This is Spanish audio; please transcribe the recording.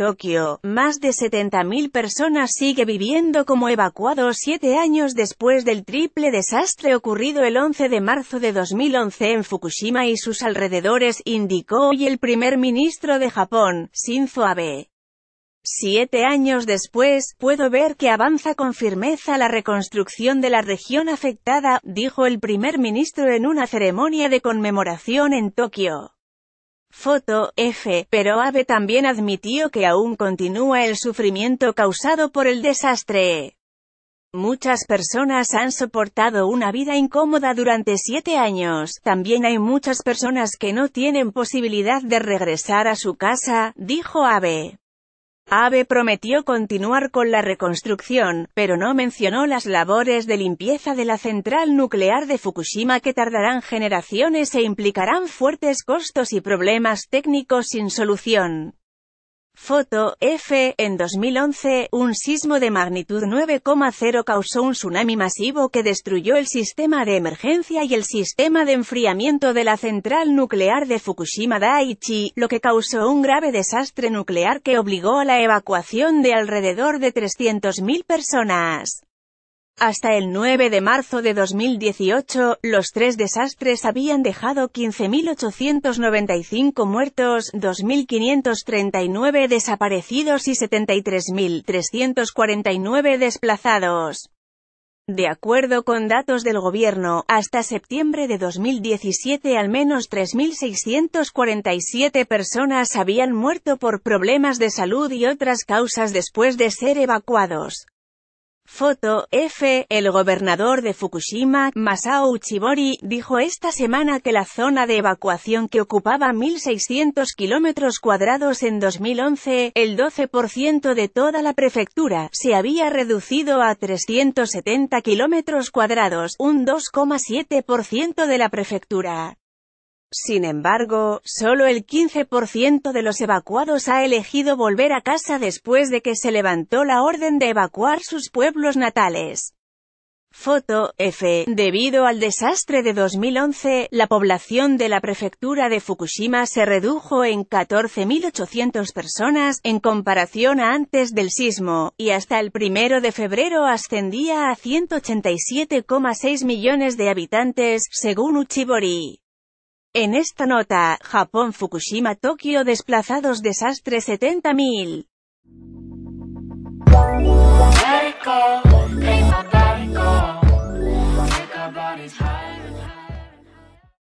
Tokio, más de 70.000 personas sigue viviendo como evacuados siete años después del triple desastre ocurrido el 11 de marzo de 2011 en Fukushima y sus alrededores, indicó hoy el primer ministro de Japón, Shinzo Abe. Siete años después, puedo ver que avanza con firmeza la reconstrucción de la región afectada, dijo el primer ministro en una ceremonia de conmemoración en Tokio. Foto F, pero Abe también admitió que aún continúa el sufrimiento causado por el desastre. Muchas personas han soportado una vida incómoda durante siete años. También hay muchas personas que no tienen posibilidad de regresar a su casa, dijo Abe. Abe prometió continuar con la reconstrucción, pero no mencionó las labores de limpieza de la central nuclear de Fukushima que tardarán generaciones e implicarán fuertes costos y problemas técnicos sin solución. Foto, F. En 2011, un sismo de magnitud 9,0 causó un tsunami masivo que destruyó el sistema de emergencia y el sistema de enfriamiento de la central nuclear de Fukushima Daiichi, lo que causó un grave desastre nuclear que obligó a la evacuación de alrededor de 300.000 personas. Hasta el 9 de marzo de 2018, los tres desastres habían dejado 15.895 muertos, 2.539 desaparecidos y 73.349 desplazados. De acuerdo con datos del gobierno, hasta septiembre de 2017 al menos 3.647 personas habían muerto por problemas de salud y otras causas después de ser evacuados. Foto, F. El gobernador de Fukushima, Masao Uchibori, dijo esta semana que la zona de evacuación que ocupaba 1.600 kilómetros cuadrados en 2011, el 12% de toda la prefectura, se había reducido a 370 kilómetros cuadrados, un 2,7% de la prefectura. Sin embargo, solo el 15% de los evacuados ha elegido volver a casa después de que se levantó la orden de evacuar sus pueblos natales. Foto F. Debido al desastre de 2011, la población de la prefectura de Fukushima se redujo en 14.800 personas, en comparación a antes del sismo, y hasta el primero de febrero ascendía a 187,6 millones de habitantes, según Uchibori. En esta nota, Japón Fukushima Tokio desplazados desastre 70.000.